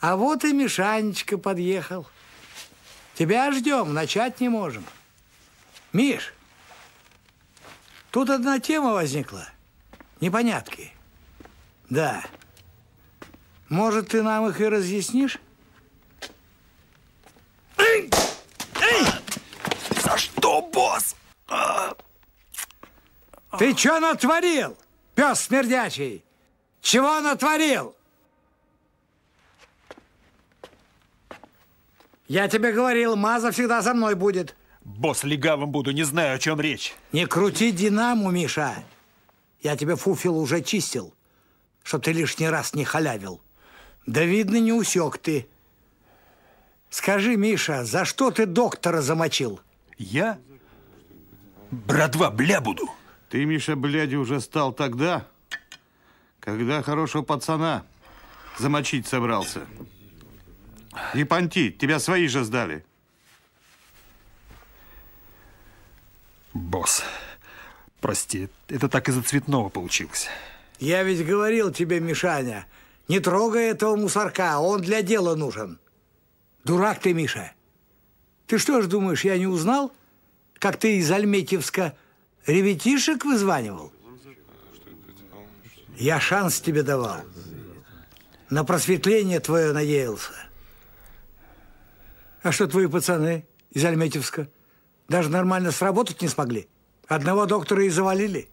А вот и Мишанечка подъехал. Тебя ждем, начать не можем. Миш, тут одна тема возникла. Непонятки. Да. Может, ты нам их и разъяснишь? Эй! Эй! За что, босс? А! Ты что натворил, пес смердячий? Чего натворил? Я тебе говорил, Маза всегда со мной будет. Босс, легавым буду, не знаю, о чем речь. Не крути динаму, Миша. Я тебе фуфил уже чистил, чтоб ты лишний раз не халявил. Да, видно, не усек ты. Скажи, Миша, за что ты доктора замочил? Я? Братва, бля буду. Ты, Миша, бляди уже стал тогда, когда хорошего пацана замочить собрался. И тебя свои же сдали. Босс, прости, это так из-за цветного получилось. Я ведь говорил тебе, Мишаня, не трогай этого мусорка, он для дела нужен. Дурак ты, Миша. Ты что ж думаешь, я не узнал, как ты из Альметьевска ребятишек вызванивал? Я шанс тебе давал. На просветление твое надеялся. А что твои пацаны из Альметьевска? Даже нормально сработать не смогли? Одного доктора и завалили?